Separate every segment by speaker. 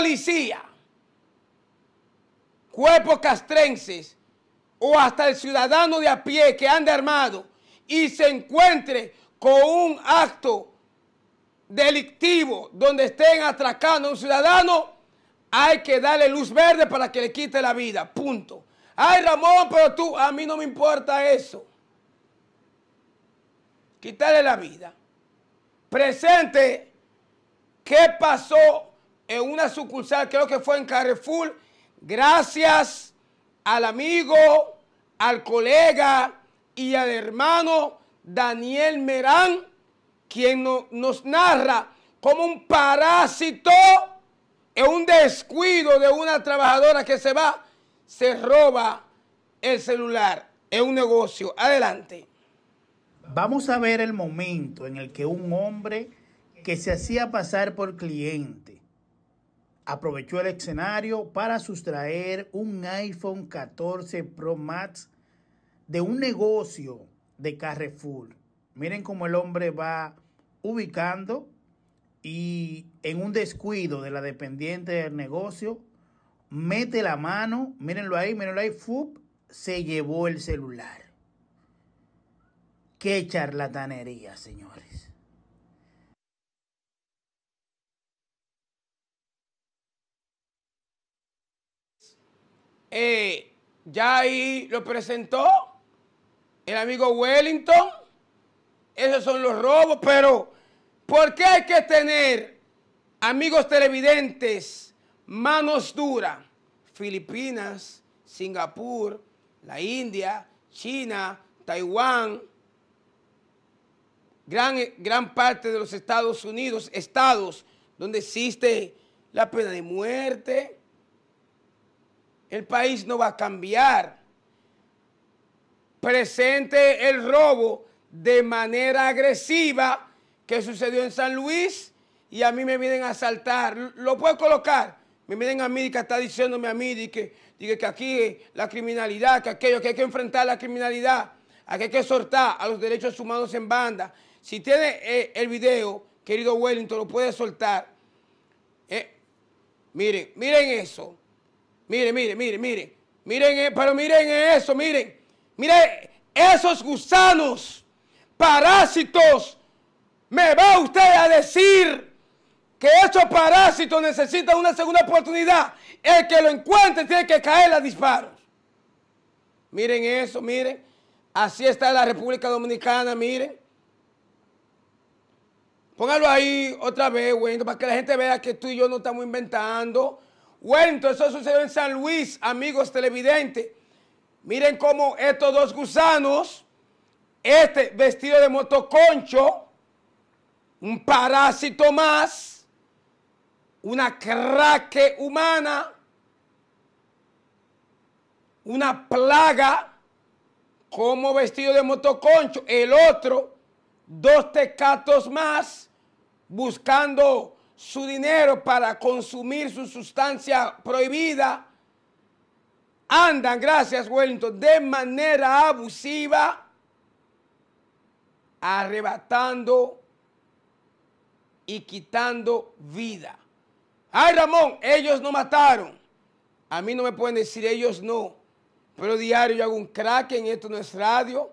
Speaker 1: policía, cuerpos castrenses o hasta el ciudadano de a pie que ande armado y se encuentre con un acto delictivo donde estén atracando a un ciudadano, hay que darle luz verde para que le quite la vida. Punto. Ay, Ramón, pero tú, a mí no me importa eso. Quitarle la vida. Presente, ¿qué pasó en una sucursal, creo que fue en Carrefour, gracias al amigo, al colega y al hermano Daniel Merán, quien nos narra como un parásito en un descuido de una trabajadora que se va, se roba el celular. Es un negocio. Adelante. Vamos a ver el momento en el que un hombre que se hacía pasar por cliente aprovechó el escenario para sustraer un iPhone 14 Pro Max de un negocio de Carrefour. Miren cómo el hombre va ubicando y en un descuido de la dependiente del negocio, mete la mano, mírenlo ahí, mírenlo ahí, se llevó el celular. Qué charlatanería, señores. Eh, ya ahí lo presentó el amigo Wellington. Esos son los robos, pero ¿por qué hay que tener, amigos televidentes, manos duras? Filipinas, Singapur, la India, China, Taiwán, gran, gran parte de los Estados Unidos, estados donde existe la pena de muerte, el país no va a cambiar. Presente el robo de manera agresiva que sucedió en San Luis y a mí me vienen a asaltar. ¿Lo puedo colocar? Me vienen a mí que está diciéndome a mí que, que aquí la criminalidad, que aquello, que hay que enfrentar la criminalidad, que hay que soltar a los derechos humanos en banda. Si tiene eh, el video, querido Wellington, lo puede soltar. Eh, miren, miren eso. Miren, miren, miren, mire. Miren, eh, pero miren eh, eso, miren. Miren, esos gusanos, parásitos, me va usted a decir que esos parásitos necesitan una segunda oportunidad. El que lo encuentre tiene que caer a disparos. Miren eso, miren. Así está la República Dominicana, miren. Póngalo ahí otra vez, güey, para que la gente vea que tú y yo no estamos inventando. Bueno, eso sucedió en San Luis, amigos televidentes. Miren cómo estos dos gusanos, este vestido de motoconcho, un parásito más, una craque humana, una plaga, como vestido de motoconcho, el otro, dos tecatos más, buscando su dinero para consumir su sustancia prohibida, andan, gracias Wellington, de manera abusiva, arrebatando y quitando vida. Ay Ramón, ellos no mataron. A mí no me pueden decir ellos no. Pero diario yo hago un crack en esto no es radio.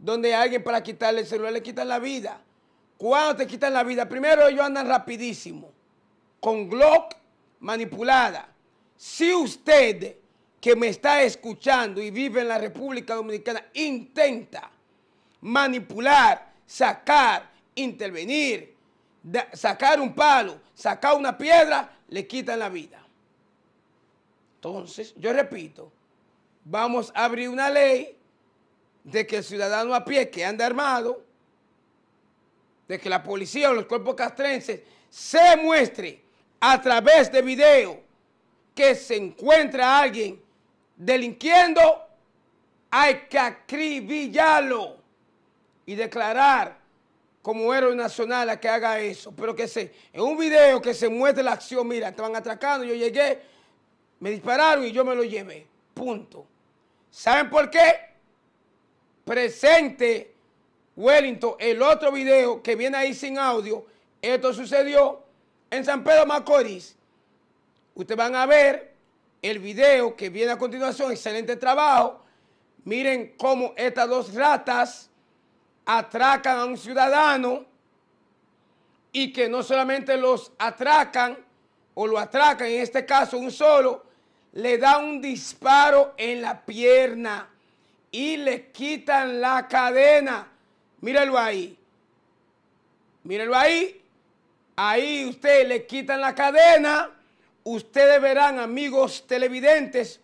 Speaker 1: Donde alguien para quitarle el celular le quita la vida. ¿Cuándo te quitan la vida? Primero ellos andan rapidísimo, con Glock manipulada. Si usted que me está escuchando y vive en la República Dominicana intenta manipular, sacar, intervenir, sacar un palo, sacar una piedra, le quitan la vida. Entonces, yo repito, vamos a abrir una ley de que el ciudadano a pie que anda armado de que la policía o los cuerpos castrenses se muestre a través de video que se encuentra alguien delinquiendo, hay que acribillarlo y declarar como héroe nacional a que haga eso. Pero que se, en un video que se muestre la acción, mira, estaban atracando, yo llegué, me dispararon y yo me lo llevé. Punto. ¿Saben por qué? Presente Wellington, el otro video que viene ahí sin audio, esto sucedió en San Pedro Macorís. Ustedes van a ver el video que viene a continuación, excelente trabajo. Miren cómo estas dos ratas atracan a un ciudadano y que no solamente los atracan o lo atracan, en este caso un solo, le da un disparo en la pierna y le quitan la cadena. Míralo ahí. Míralo ahí. Ahí ustedes le quitan la cadena. Ustedes verán, amigos televidentes,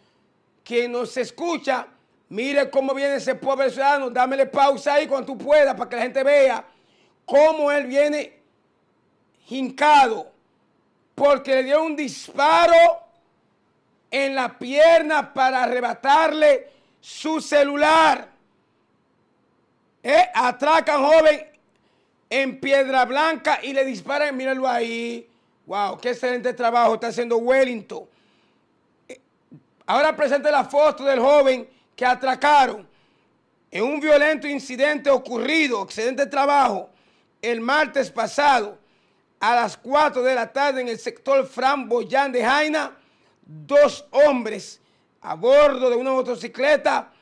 Speaker 1: que nos escucha. Mire cómo viene ese pobre ciudadano. Dámele pausa ahí cuando tú puedas para que la gente vea cómo él viene hincado. Porque le dio un disparo en la pierna para arrebatarle su celular. Eh, atracan joven en Piedra Blanca y le disparan. Míralo ahí. Wow, qué excelente trabajo está haciendo Wellington. Eh, ahora presente la foto del joven que atracaron en un violento incidente ocurrido, excelente trabajo, el martes pasado a las 4 de la tarde en el sector Framboyán de Jaina, dos hombres a bordo de una motocicleta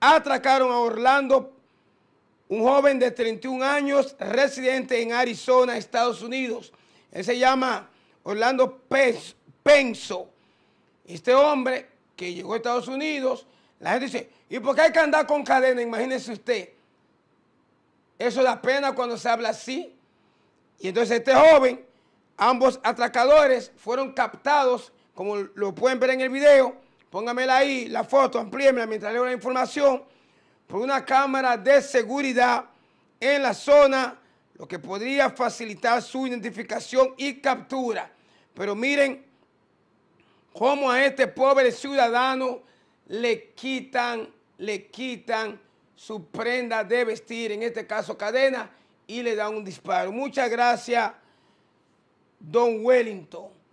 Speaker 1: atracaron a Orlando un joven de 31 años residente en Arizona, Estados Unidos. Él se llama Orlando Penso. Este hombre que llegó a Estados Unidos, la gente dice, ¿y por qué hay que andar con cadena? Imagínese usted. Eso da pena cuando se habla así. Y entonces este joven, ambos atracadores fueron captados, como lo pueden ver en el video. Póngamela ahí, la foto, amplíenla, mientras leo la información por una cámara de seguridad en la zona, lo que podría facilitar su identificación y captura. Pero miren cómo a este pobre ciudadano le quitan, le quitan su prenda de vestir, en este caso cadena, y le dan un disparo. Muchas gracias, don Wellington.